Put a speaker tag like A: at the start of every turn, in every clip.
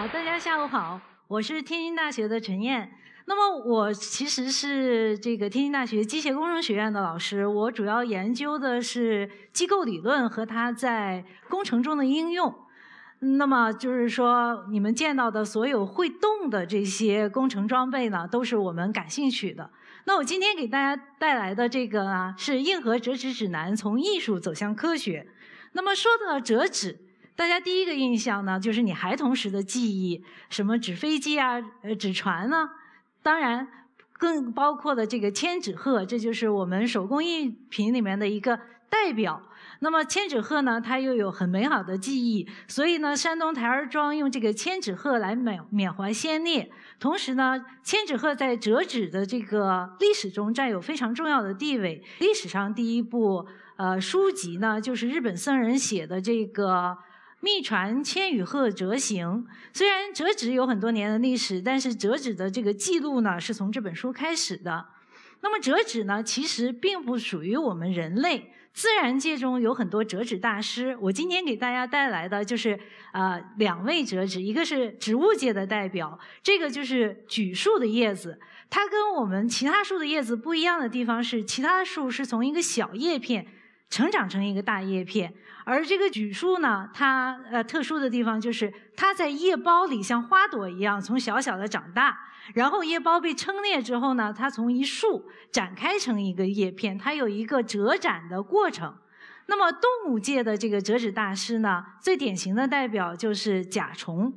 A: 好，大家下午好，我是天津大学的陈燕。那么我其实是这个天津大学机械工程学院的老师，我主要研究的是机构理论和它在工程中的应用。那么就是说，你们见到的所有会动的这些工程装备呢，都是我们感兴趣的。那我今天给大家带来的这个呢，是《硬核折纸指南：从艺术走向科学》。那么说到折纸。大家第一个印象呢，就是你孩童时的记忆，什么纸飞机啊，呃，纸船啊，当然更包括的这个千纸鹤，这就是我们手工艺品里面的一个代表。那么千纸鹤呢，它又有很美好的记忆，所以呢，山东台儿庄用这个千纸鹤来缅缅怀先烈。同时呢，千纸鹤在折纸的这个历史中占有非常重要的地位。历史上第一部呃书籍呢，就是日本僧人写的这个。秘传千羽鹤折形。虽然折纸有很多年的历史，但是折纸的这个记录呢，是从这本书开始的。那么折纸呢，其实并不属于我们人类。自然界中有很多折纸大师。我今天给大家带来的就是啊，两位折纸，一个是植物界的代表，这个就是榉树的叶子。它跟我们其他树的叶子不一样的地方是，其他树是从一个小叶片。成长成一个大叶片，而这个榉树呢，它呃特殊的地方就是它在叶包里像花朵一样从小小的长大，然后叶包被撑裂之后呢，它从一束展开成一个叶片，它有一个折展的过程。那么动物界的这个折纸大师呢，最典型的代表就是甲虫。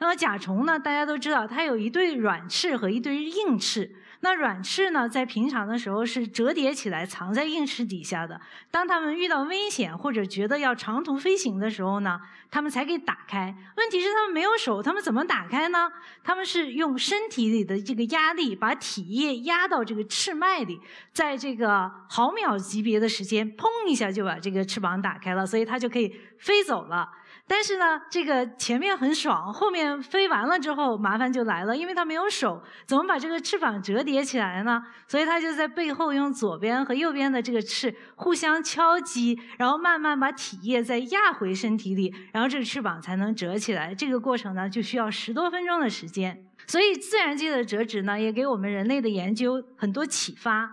A: 那么甲虫呢，大家都知道它有一对软翅和一对硬翅。那软翅呢，在平常的时候是折叠起来藏在硬翅底下的。当它们遇到危险或者觉得要长途飞行的时候呢，它们才给打开。问题是它们没有手，它们怎么打开呢？他们是用身体里的这个压力把体液压到这个翅脉里，在这个毫秒级别的时间，砰一下就把这个翅膀打开了，所以它就可以飞走了。但是呢，这个前面很爽，后面飞完了之后麻烦就来了，因为它没有手，怎么把这个翅膀折叠起来呢？所以它就在背后用左边和右边的这个翅互相敲击，然后慢慢把体液再压回身体里，然后这个翅膀才能折起来。这个过程呢，就需要十多分钟的时间。所以自然界的折纸呢，也给我们人类的研究很多启发。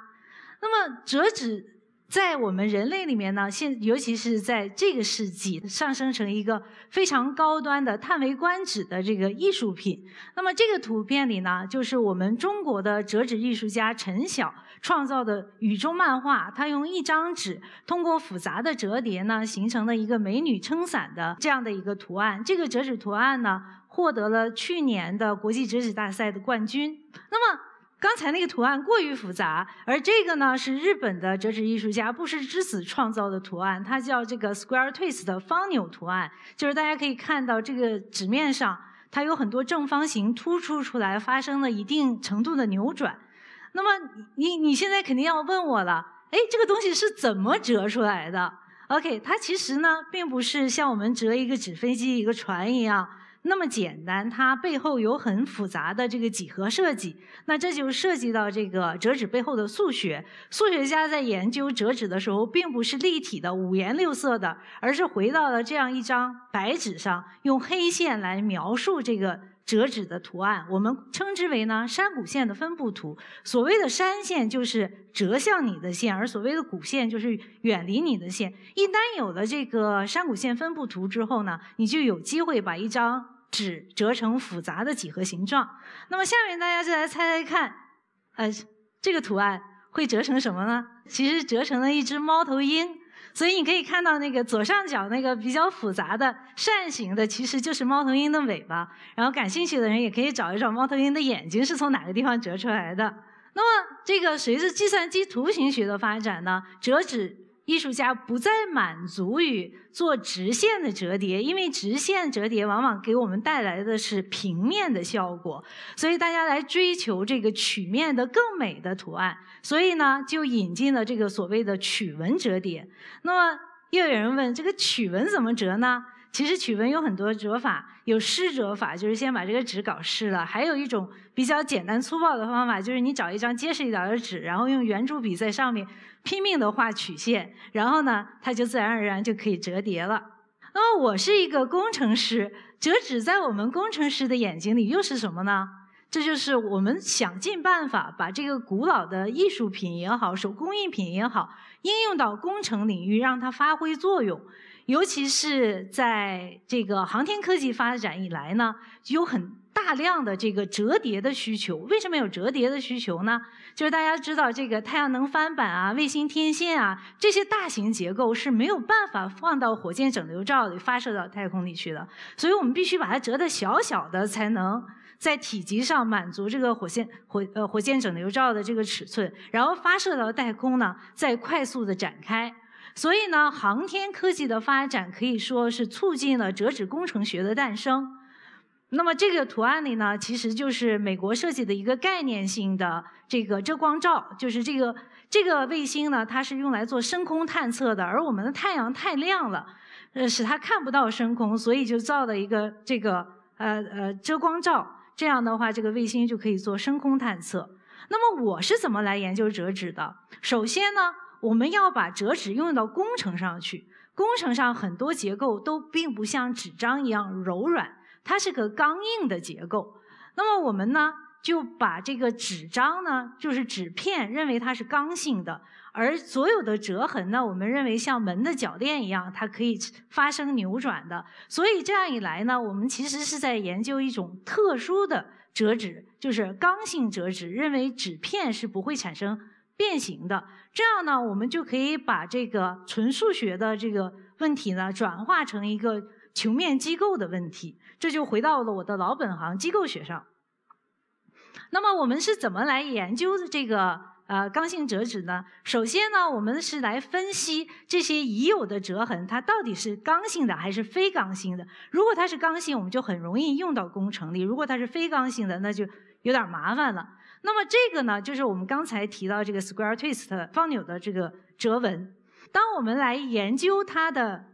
A: 那么折纸。在我们人类里面呢，现尤其是在这个世纪，上升成一个非常高端的、叹为观止的这个艺术品。那么这个图片里呢，就是我们中国的折纸艺术家陈晓创造的雨中漫画。他用一张纸，通过复杂的折叠呢，形成了一个美女撑伞的这样的一个图案。这个折纸图案呢，获得了去年的国际折纸大赛的冠军。那么。刚才那个图案过于复杂，而这个呢是日本的折纸艺术家布什之子创造的图案，它叫这个 square twist 方扭图案，就是大家可以看到这个纸面上它有很多正方形突出出来，发生了一定程度的扭转。那么你你现在肯定要问我了，哎，这个东西是怎么折出来的？OK，它其实呢并不是像我们折一个纸飞机、一个船一样。那么简单，它背后有很复杂的这个几何设计。那这就涉及到这个折纸背后的数学。数学家在研究折纸的时候，并不是立体的、五颜六色的，而是回到了这样一张白纸上，用黑线来描述这个折纸的图案。我们称之为呢山谷线的分布图。所谓的山线就是折向你的线，而所谓的谷线就是远离你的线。一旦有了这个山谷线分布图之后呢，你就有机会把一张纸折成复杂的几何形状，那么下面大家就来猜猜看，呃，这个图案会折成什么呢？其实折成了一只猫头鹰，所以你可以看到那个左上角那个比较复杂的扇形的，其实就是猫头鹰的尾巴。然后感兴趣的人也可以找一找猫头鹰的眼睛是从哪个地方折出来的。那么这个随着计算机图形学的发展呢，折纸。艺术家不再满足于做直线的折叠，因为直线折叠往往给我们带来的是平面的效果，所以大家来追求这个曲面的更美的图案，所以呢，就引进了这个所谓的曲纹折叠。那么，又有人问，这个曲纹怎么折呢？其实曲纹有很多折法，有湿折法，就是先把这个纸搞湿了；还有一种比较简单粗暴的方法，就是你找一张结实一点的纸，然后用圆珠笔在上面拼命地画曲线，然后呢，它就自然而然就可以折叠了。那么我是一个工程师，折纸在我们工程师的眼睛里又是什么呢？这就是我们想尽办法把这个古老的艺术品也好、手工艺品也好，应用到工程领域，让它发挥作用。尤其是在这个航天科技发展以来呢，有很大量的这个折叠的需求。为什么有折叠的需求呢？就是大家知道，这个太阳能帆板啊、卫星天线啊这些大型结构是没有办法放到火箭整流罩里发射到太空里去的，所以我们必须把它折得小小的，才能在体积上满足这个火箭火呃火箭整流罩的这个尺寸，然后发射到太空呢，再快速的展开。所以呢，航天科技的发展可以说是促进了折纸工程学的诞生。那么这个图案里呢，其实就是美国设计的一个概念性的这个遮光罩，就是这个这个卫星呢，它是用来做深空探测的。而我们的太阳太亮了，呃，使它看不到深空，所以就造了一个这个呃呃遮光罩。这样的话，这个卫星就可以做深空探测。那么我是怎么来研究折纸的？首先呢？我们要把折纸用到工程上去，工程上很多结构都并不像纸张一样柔软，它是个刚硬的结构。那么我们呢，就把这个纸张呢，就是纸片，认为它是刚性的，而所有的折痕呢，我们认为像门的铰链一样，它可以发生扭转的。所以这样一来呢，我们其实是在研究一种特殊的折纸，就是刚性折纸，认为纸片是不会产生。变形的，这样呢，我们就可以把这个纯数学的这个问题呢，转化成一个球面机构的问题，这就回到了我的老本行机构学上。那么我们是怎么来研究这个呃刚性折纸呢？首先呢，我们是来分析这些已有的折痕，它到底是刚性的还是非刚性的。如果它是刚性，我们就很容易用到工程里；如果它是非刚性的，那就有点麻烦了。那么这个呢，就是我们刚才提到这个 square twist 方扭的这个折纹。当我们来研究它的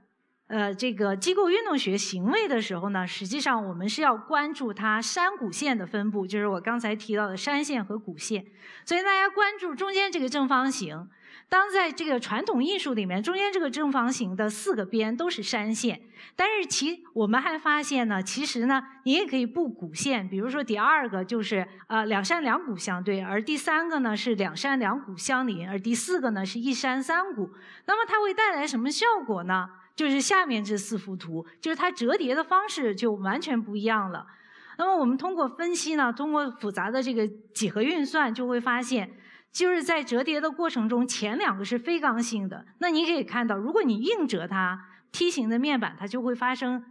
A: 呃这个机构运动学行为的时候呢，实际上我们是要关注它山谷线的分布，就是我刚才提到的山线和谷线。所以大家关注中间这个正方形。当在这个传统艺术里面，中间这个正方形的四个边都是山线，但是其我们还发现呢，其实呢，你也可以布谷线。比如说第二个就是呃两山两谷相对，而第三个呢是两山两谷相邻，而第四个呢是一山三谷。那么它会带来什么效果呢？就是下面这四幅图，就是它折叠的方式就完全不一样了。那么我们通过分析呢，通过复杂的这个几何运算，就会发现。就是在折叠的过程中，前两个是非刚性的。那你可以看到，如果你硬折它梯形的面板，它就会发生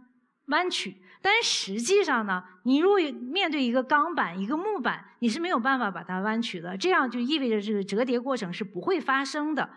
A: 弯曲。但实际上呢，你如果面对一个钢板、一个木板，你是没有办法把它弯曲的。这样就意味着这个折叠过程是不会发生的。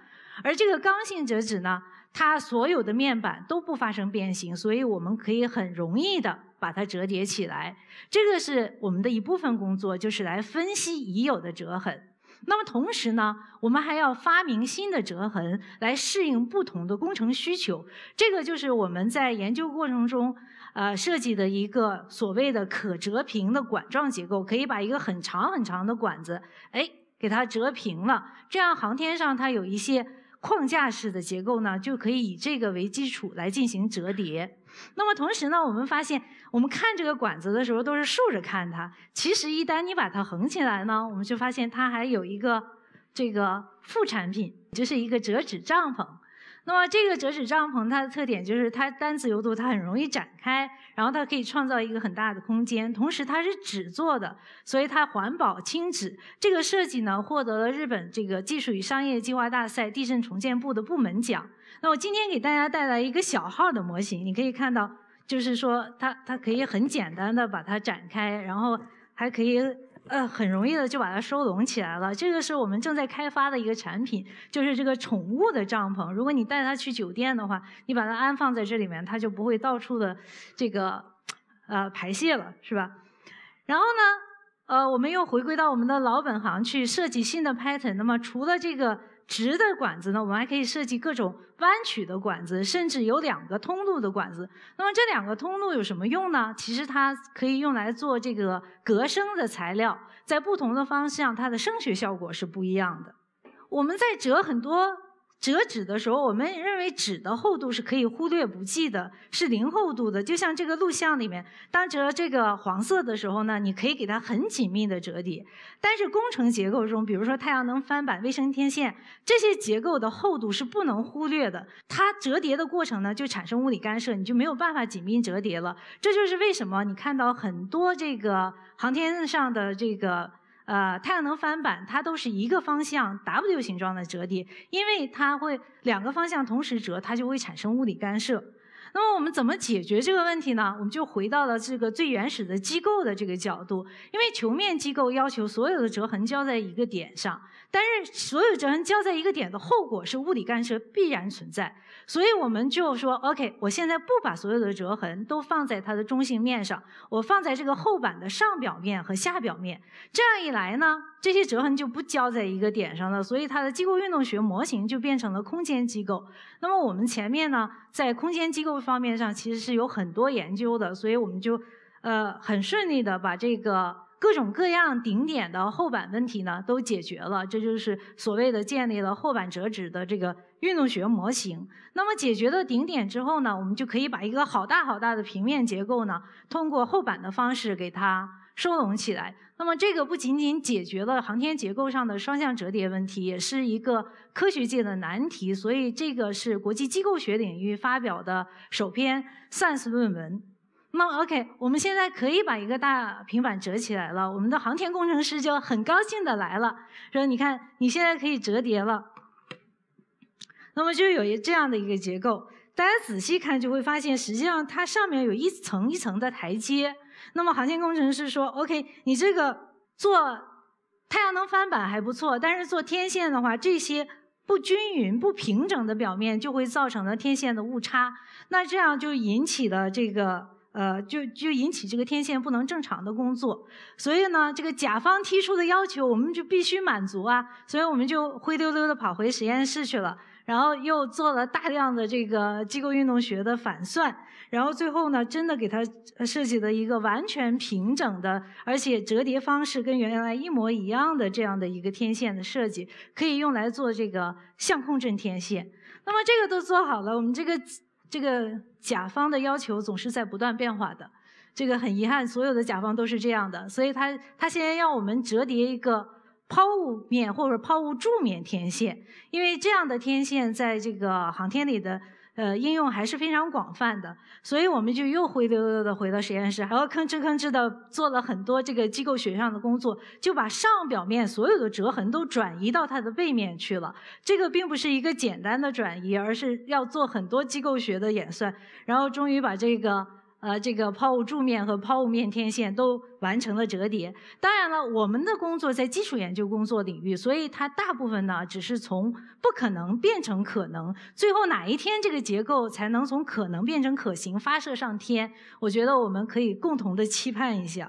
A: 而这个刚性折纸呢，它所有的面板都不发生变形，所以我们可以很容易的把它折叠起来。这个是我们的一部分工作，就是来分析已有的折痕。那么同时呢，我们还要发明新的折痕来适应不同的工程需求。这个就是我们在研究过程中，呃，设计的一个所谓的可折平的管状结构，可以把一个很长很长的管子，哎，给它折平了。这样，航天上它有一些框架式的结构呢，就可以以这个为基础来进行折叠。那么同时呢，我们发现，我们看这个管子的时候都是竖着看它。其实一旦你把它横起来呢，我们就发现它还有一个这个副产品，就是一个折纸帐篷。那么这个折纸帐篷它的特点就是它单自由度，它很容易展开，然后它可以创造一个很大的空间。同时它是纸做的，所以它环保、轻质。这个设计呢，获得了日本这个技术与商业计划大赛地震重建部的部门奖。那我今天给大家带来一个小号的模型，你可以看到，就是说它它可以很简单的把它展开，然后还可以呃很容易的就把它收拢起来了。这个是我们正在开发的一个产品，就是这个宠物的帐篷。如果你带它去酒店的话，你把它安放在这里面，它就不会到处的这个呃排泄了，是吧？然后呢，呃，我们又回归到我们的老本行去设计新的 pattern。那么除了这个。直的管子呢，我们还可以设计各种弯曲的管子，甚至有两个通路的管子。那么这两个通路有什么用呢？其实它可以用来做这个隔声的材料，在不同的方向，它的声学效果是不一样的。我们在折很多。折纸的时候，我们认为纸的厚度是可以忽略不计的，是零厚度的。就像这个录像里面，当折这个黄色的时候呢，你可以给它很紧密的折叠。但是工程结构中，比如说太阳能翻板、卫生天线这些结构的厚度是不能忽略的。它折叠的过程呢，就产生物理干涉，你就没有办法紧密折叠了。这就是为什么你看到很多这个航天上的这个。呃，太阳能帆板它都是一个方向 W 形状的折叠，因为它会两个方向同时折，它就会产生物理干涉。那么我们怎么解决这个问题呢？我们就回到了这个最原始的机构的这个角度，因为球面机构要求所有的折痕交在一个点上，但是所有折痕交在一个点的后果是物理干涉必然存在，所以我们就说 OK，我现在不把所有的折痕都放在它的中性面上，我放在这个厚板的上表面和下表面，这样一来呢。这些折痕就不交在一个点上了，所以它的机构运动学模型就变成了空间机构。那么我们前面呢，在空间机构方面上其实是有很多研究的，所以我们就，呃，很顺利的把这个。各种各样顶点的厚板问题呢，都解决了。这就是所谓的建立了厚板折纸的这个运动学模型。那么解决了顶点之后呢，我们就可以把一个好大好大的平面结构呢，通过厚板的方式给它收拢起来。那么这个不仅仅解决了航天结构上的双向折叠问题，也是一个科学界的难题。所以这个是国际机构学领域发表的首篇 Science 论文。那 OK，我们现在可以把一个大平板折起来了。我们的航天工程师就很高兴的来了，说：“你看，你现在可以折叠了。”那么就有一这样的一个结构。大家仔细看就会发现，实际上它上面有一层一层的台阶。那么航天工程师说：“OK，你这个做太阳能翻板还不错，但是做天线的话，这些不均匀、不平整的表面就会造成了天线的误差。那这样就引起了这个。”呃，就就引起这个天线不能正常的工作，所以呢，这个甲方提出的要求我们就必须满足啊，所以我们就灰溜溜的跑回实验室去了，然后又做了大量的这个机构运动学的反算，然后最后呢，真的给他设计了一个完全平整的，而且折叠方式跟原来一模一样的这样的一个天线的设计，可以用来做这个相控阵天线。那么这个都做好了，我们这个。这个甲方的要求总是在不断变化的，这个很遗憾，所有的甲方都是这样的，所以他他现在要我们折叠一个抛物面或者抛物柱面天线，因为这样的天线在这个航天里的。呃，应用还是非常广泛的，所以我们就又灰溜溜的回到实验室，然后吭哧吭哧的做了很多这个机构学上的工作，就把上表面所有的折痕都转移到它的背面去了。这个并不是一个简单的转移，而是要做很多机构学的演算，然后终于把这个。呃，这个抛物柱面和抛物面天线都完成了折叠。当然了，我们的工作在基础研究工作领域，所以它大部分呢只是从不可能变成可能。最后哪一天这个结构才能从可能变成可行，发射上天？我觉得我们可以共同的期盼一下。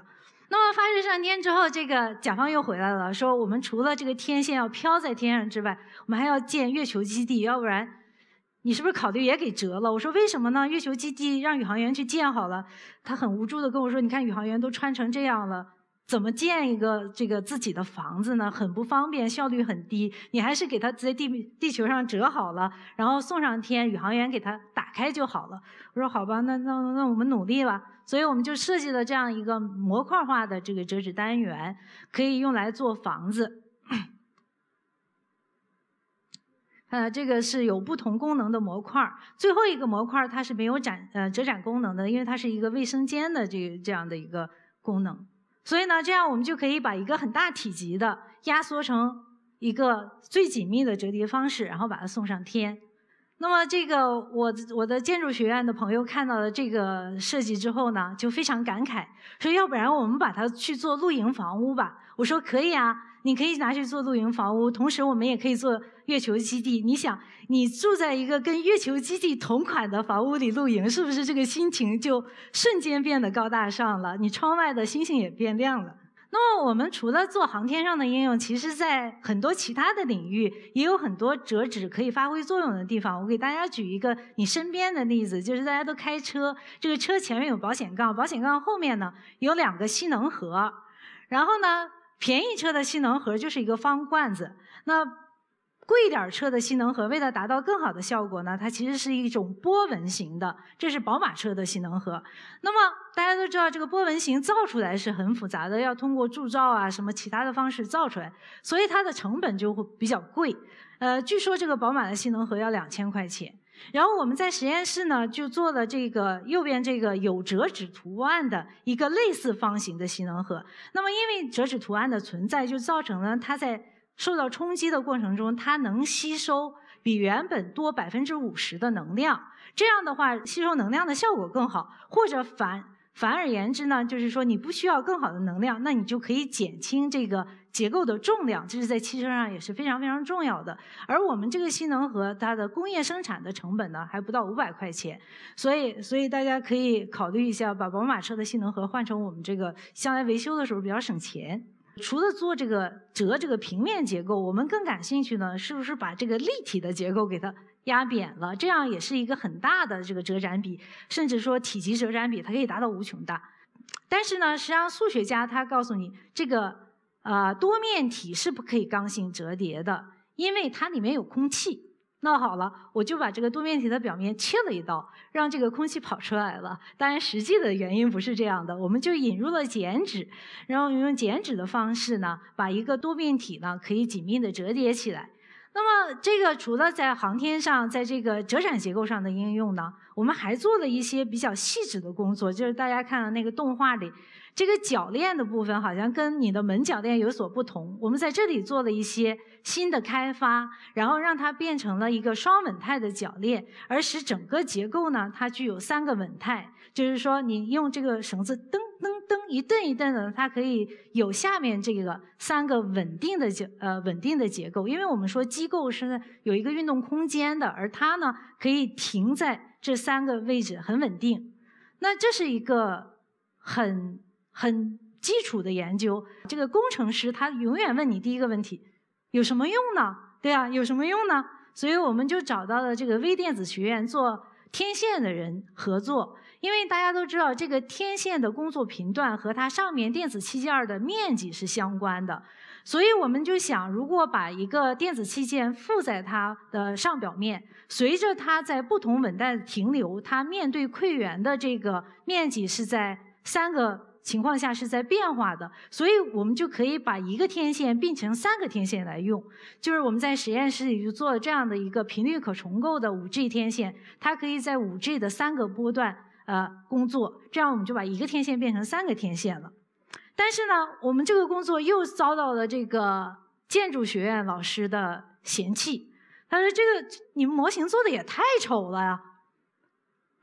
A: 那么发射上天之后，这个甲方又回来了，说我们除了这个天线要飘在天上之外，我们还要建月球基地，要不然。你是不是考虑也给折了？我说为什么呢？月球基地让宇航员去建好了，他很无助的跟我说：“你看宇航员都穿成这样了，怎么建一个这个自己的房子呢？很不方便，效率很低。你还是给他在地地球上折好了，然后送上天，宇航员给他打开就好了。”我说：“好吧，那那那我们努力吧。”所以我们就设计了这样一个模块化的这个折纸单元，可以用来做房子。呃，这个是有不同功能的模块儿，最后一个模块儿它是没有展呃折展功能的，因为它是一个卫生间的这这样的一个功能，所以呢，这样我们就可以把一个很大体积的压缩成一个最紧密的折叠方式，然后把它送上天。那么这个我我的建筑学院的朋友看到了这个设计之后呢，就非常感慨，说要不然我们把它去做露营房屋吧？我说可以啊，你可以拿去做露营房屋，同时我们也可以做。月球基地，你想，你住在一个跟月球基地同款的房屋里露营，是不是这个心情就瞬间变得高大上了？你窗外的星星也变亮了。那么，我们除了做航天上的应用，其实在很多其他的领域也有很多折纸可以发挥作用的地方。我给大家举一个你身边的例子，就是大家都开车，这个车前面有保险杠，保险杠后面呢有两个吸能盒，然后呢，便宜车的吸能盒就是一个方罐子，那。贵一点车的吸能盒，为了达到更好的效果呢，它其实是一种波纹型的。这是宝马车的吸能盒。那么大家都知道，这个波纹型造出来是很复杂的，要通过铸造啊什么其他的方式造出来，所以它的成本就会比较贵。呃，据说这个宝马的吸能盒要两千块钱。然后我们在实验室呢就做了这个右边这个有折纸图案的一个类似方形的吸能盒。那么因为折纸图案的存在，就造成了它在受到冲击的过程中，它能吸收比原本多百分之五十的能量，这样的话吸收能量的效果更好。或者反反而言之呢，就是说你不需要更好的能量，那你就可以减轻这个结构的重量，这是在汽车上也是非常非常重要的。而我们这个吸能盒，它的工业生产的成本呢还不到五百块钱，所以所以大家可以考虑一下，把宝马车的吸能盒换成我们这个，将来维修的时候比较省钱。除了做这个折这个平面结构，我们更感兴趣呢，是不是把这个立体的结构给它压扁了？这样也是一个很大的这个折展比，甚至说体积折展比，它可以达到无穷大。但是呢，实际上数学家他告诉你，这个呃多面体是不可以刚性折叠的，因为它里面有空气。那好了，我就把这个多面体的表面切了一刀，让这个空气跑出来了。当然，实际的原因不是这样的。我们就引入了剪纸，然后用剪纸的方式呢，把一个多面体呢可以紧密的折叠起来。那么，这个除了在航天上，在这个折展结构上的应用呢，我们还做了一些比较细致的工作，就是大家看到那个动画里。这个铰链的部分好像跟你的门铰链有所不同。我们在这里做了一些新的开发，然后让它变成了一个双稳态的铰链，而使整个结构呢，它具有三个稳态。就是说，你用这个绳子蹬蹬蹬一蹬一蹬的，它可以有下面这个三个稳定的结呃稳定的结构。因为我们说机构是有一个运动空间的，而它呢可以停在这三个位置，很稳定。那这是一个很。很基础的研究，这个工程师他永远问你第一个问题：有什么用呢？对啊，有什么用呢？所以我们就找到了这个微电子学院做天线的人合作，因为大家都知道这个天线的工作频段和它上面电子器件的面积是相关的，所以我们就想，如果把一个电子器件附在它的上表面，随着它在不同稳态停留，它面对馈源的这个面积是在三个。情况下是在变化的，所以我们就可以把一个天线并成三个天线来用。就是我们在实验室里就做了这样的一个频率可重构的 5G 天线，它可以在 5G 的三个波段呃工作，这样我们就把一个天线变成三个天线了。但是呢，我们这个工作又遭到了这个建筑学院老师的嫌弃，他说：“这个你们模型做的也太丑了呀。”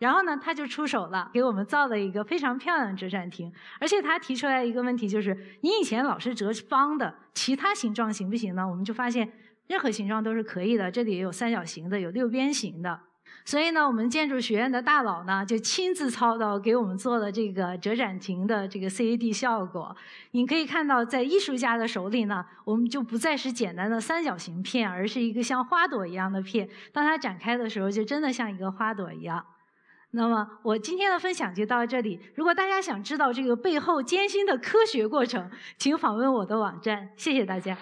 A: 然后呢，他就出手了，给我们造了一个非常漂亮的折展亭。而且他提出来一个问题，就是你以前老是折方的，其他形状行不行呢？我们就发现任何形状都是可以的，这里也有三角形的，有六边形的。所以呢，我们建筑学院的大佬呢就亲自操刀，给我们做了这个折展亭的这个 CAD 效果。你可以看到，在艺术家的手里呢，我们就不再是简单的三角形片，而是一个像花朵一样的片。当它展开的时候，就真的像一个花朵一样。那么我今天的分享就到这里。如果大家想知道这个背后艰辛的科学过程，请访问我的网站。谢谢大家。